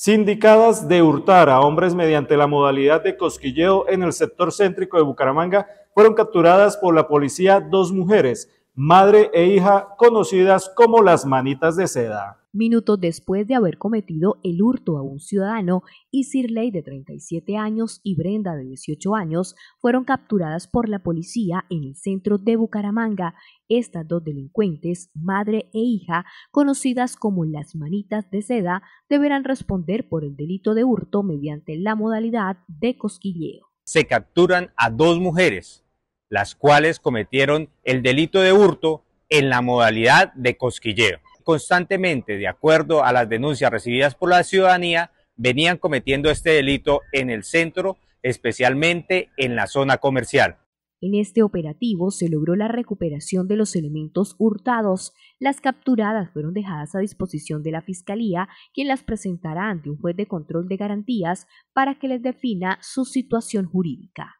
sindicadas de hurtar a hombres mediante la modalidad de cosquilleo en el sector céntrico de Bucaramanga, fueron capturadas por la policía dos mujeres madre e hija conocidas como las manitas de seda. Minutos después de haber cometido el hurto a un ciudadano, Isirley de 37 años y Brenda de 18 años fueron capturadas por la policía en el centro de Bucaramanga. Estas dos delincuentes, madre e hija, conocidas como las manitas de seda, deberán responder por el delito de hurto mediante la modalidad de cosquilleo. Se capturan a dos mujeres las cuales cometieron el delito de hurto en la modalidad de cosquilleo. Constantemente, de acuerdo a las denuncias recibidas por la ciudadanía, venían cometiendo este delito en el centro, especialmente en la zona comercial. En este operativo se logró la recuperación de los elementos hurtados. Las capturadas fueron dejadas a disposición de la Fiscalía, quien las presentará ante un juez de control de garantías para que les defina su situación jurídica.